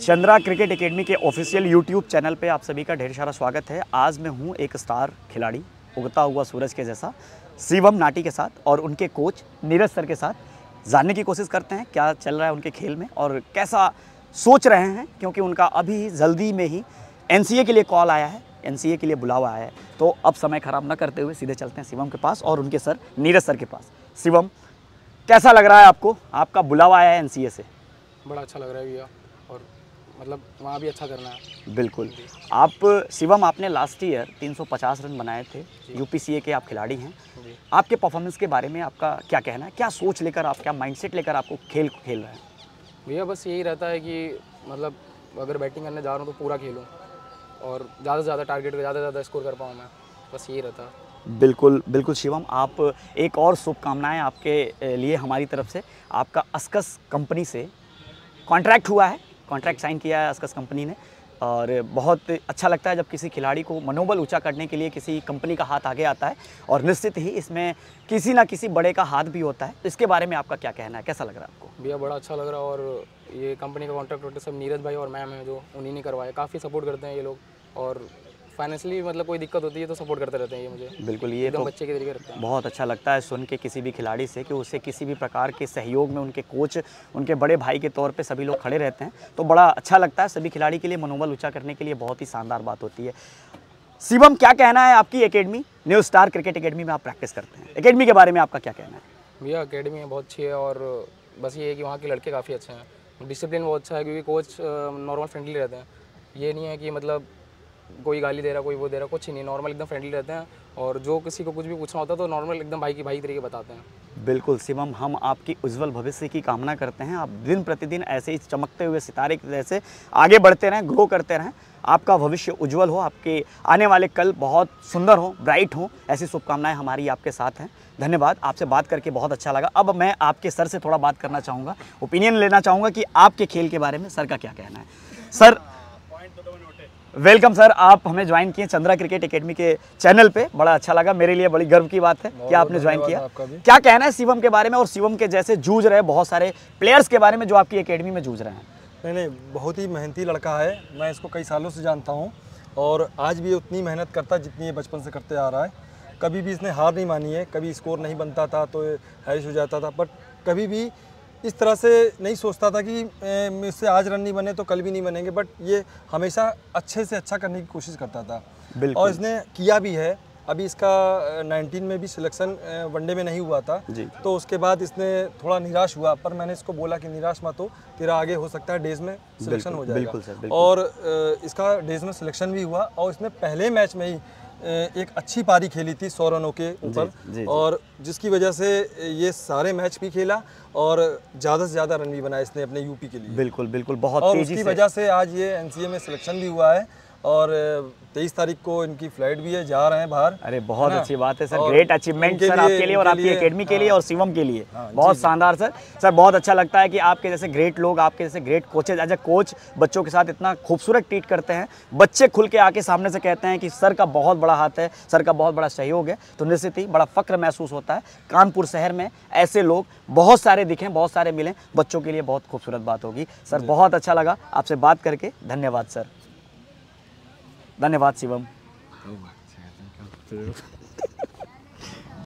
Chandra cricket academy के official YouTube channel पे आप सभी का ढेर सारा स्वागत है आज मैं हूँ एक स्टार खिलाड़ी उगता हुआ सूरज के जैसा शिवम नाटी के साथ और उनके कोच नीरज सर के साथ जानने की कोशिश करते हैं क्या चल रहा है उनके खेल में और कैसा सोच रहे हैं क्योंकि उनका अभी जल्दी में ही एन के लिए कॉल आया है एन के लिए बुलावा आया है तो अब समय ख़राब ना करते हुए सीधे चलते हैं शिवम के पास और उनके सर नीरज सर के पास शिवम कैसा लग रहा है आपको आपका बुलावा आया है एन से बड़ा अच्छा लग रहा है भैया और मतलब वहाँ भी अच्छा करना है बिल्कुल आप शिवम आपने लास्ट ईयर 350 रन बनाए थे यू के आप खिलाड़ी हैं आपके परफॉर्मेंस के बारे में आपका क्या कहना है क्या सोच लेकर आप क्या माइंडसेट लेकर आपको खेल खेल रहे हैं भैया बस यही रहता है कि मतलब अगर बैटिंग करने जा रहा हूँ तो पूरा खेलूँ और ज़्यादा से ज़्यादा टारगेट पर ज़्यादा से ज़्यादा स्कोर कर पाऊँ मैं बस यही रहता है बिल्कुल बिल्कुल शिवम आप एक और शुभकामनाएँ आपके लिए हमारी तरफ से आपका अस्कस कंपनी से कॉन्ट्रैक्ट हुआ है कॉन्ट्रैक्ट साइन किया है अस्कस कंपनी ने और बहुत अच्छा लगता है जब किसी खिलाड़ी को मनोबल ऊंचा करने के लिए किसी कंपनी का हाथ आगे आता है और निश्चित ही इसमें किसी ना किसी बड़े का हाथ भी होता है तो इसके बारे में आपका क्या कहना है कैसा लग रहा है आपको भैया बड़ा अच्छा लग रहा है और ये कंपनी का कॉन्ट्रैक्ट सब नीरज भाई और मैम है जो उन्हीं ने करवाया काफ़ी सपोर्ट करते हैं ये लोग और फाइनेंशियली मतलब कोई दिक्कत होती है तो सपोर्ट करते रहते हैं ये मुझे बिल्कुल ये तो बच्चे के तरीके रखते हैं बहुत अच्छा लगता है सुन के किसी भी खिलाड़ी से कि उससे किसी भी प्रकार के सहयोग में उनके कोच उनके बड़े भाई के तौर पर सभी लोग खड़े रहते हैं तो बड़ा अच्छा लगता है सभी खिलाड़ी के लिए मनोबल ऊँचा करने के लिए बहुत ही शानदार बात होती है शिवम क्या कहना है आपकी academy new star cricket academy में आप प्रैक्टिस करते हैं अकेडमी के बारे में आपका क्या कहना है भैया अकेडमी बहुत अच्छी है और बस ये है कि वहाँ के लड़के काफ़ी अच्छे हैं डिसिप्लिन बहुत अच्छा है क्योंकि कोच नॉर्मल फ्रेंडली रहते हैं ये नहीं है कि मतलब कोई गाली दे रहा कोई वो दे रहा कुछ ही नहीं नॉर्मल एकदम फ्रेंडली रहते हैं और जो किसी को कुछ भी पूछना होता है तो नॉर्मल एकदम भाई की भाई तरीके बताते हैं बिल्कुल शिवम हम आपकी उज्जवल भविष्य की कामना करते हैं आप दिन प्रतिदिन ऐसे ही चमकते हुए सितारे की तरह से आगे बढ़ते रहें ग्रो करते रहें आपका भविष्य उज्जवल हो आपके आने वाले कल बहुत सुंदर हो ब्राइट हो ऐसी शुभकामनाएं हमारी आपके साथ हैं धन्यवाद आपसे बात करके बहुत अच्छा लगा अब मैं आपके सर से थोड़ा बात करना चाहूँगा ओपिनियन लेना चाहूँगा कि आपके खेल के बारे में सर का क्या कहना है सर वेलकम सर आप हमें ज्वाइन किए चंद्रा क्रिकेट एकेडमी के चैनल पे बड़ा अच्छा लगा मेरे लिए बड़ी गर्व की बात है कि आपने ज्वाइन किया क्या कहना है शिवम के बारे में और शिवम के जैसे जूझ रहे बहुत सारे प्लेयर्स के बारे में जो आपकी एकेडमी में जूझ रहे हैं नहीं नहीं बहुत ही मेहनती लड़का है मैं इसको कई सालों से जानता हूँ और आज भी उतनी मेहनत करता जितनी ये बचपन से करते आ रहा है कभी भी इसने हार नहीं मानी है कभी स्कोर नहीं बनता था तो हैश हो जाता था बट कभी भी इस तरह से नहीं सोचता था कि मुझसे आज रन नहीं बने तो कल भी नहीं बनेंगे बट ये हमेशा अच्छे से अच्छा करने की कोशिश करता था और इसने किया भी है अभी इसका 19 में भी सिलेक्शन वनडे में नहीं हुआ था तो उसके बाद इसने थोड़ा निराश हुआ पर मैंने इसको बोला कि निराश मत हो तेरा आगे हो सकता है डेज में सिलेक्शन हो जाएगा बिल्कुल सर, बिल्कुल। और इसका डेज में सिलेक्शन भी हुआ और इसने पहले मैच में ही एक अच्छी पारी खेली थी सौ रनों के ऊपर और जिसकी वजह से ये सारे मैच भी खेला और ज़्यादा से ज़्यादा रन भी बनाए इसने अपने यूपी के लिए बिल्कुल बिल्कुल बहुत और उसकी वजह से आज ये एनसीए में सिलेक्शन भी हुआ है और तेईस तारीख को इनकी फ्लाइट भी है जा रहे हैं बाहर अरे बहुत अच्छी बात है सर ग्रेट अचीवमेंट सर आपके लिए और आपकी अकेडमी के लिए हाँ। और शिवम के लिए हाँ, बहुत शानदार सर सर बहुत अच्छा लगता है कि आपके जैसे ग्रेट लोग आपके जैसे great coaches as a coach बच्चों के साथ इतना खूबसूरत ट्रीट करते हैं बच्चे खुल के आके सामने से कहते हैं कि सर का बहुत बड़ा हाथ है सर का बहुत बड़ा सहयोग है तो निश्चित ही बड़ा फक्र महसूस होता है कानपुर शहर में ऐसे लोग बहुत सारे दिखें बहुत सारे मिलें बच्चों के लिए बहुत खूबसूरत बात होगी सर बहुत अच्छा लगा आपसे बात करके धन्यवाद सर धन्यवाद शिवम